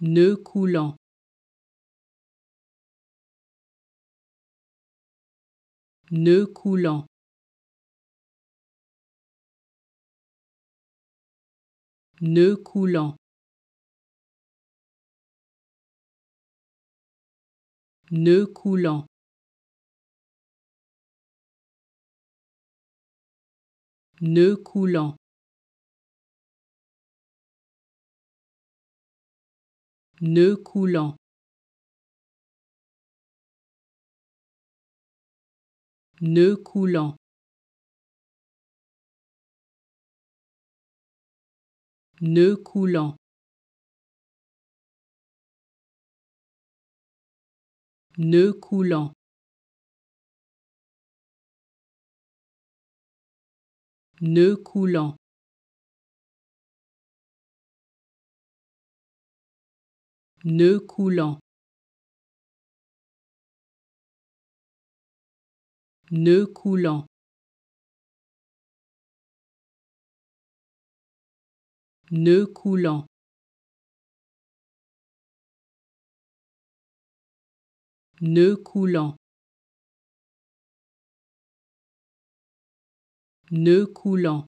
Ne coulant. ne coulant. ne coulant. ne coulant. ne coulant. Ne coulant. ne coulant. ne coulant. Ne coulant. Ne coulant. Ne coulant. Ne coulant. Ne coulant. Ne coulant. Ne coulant.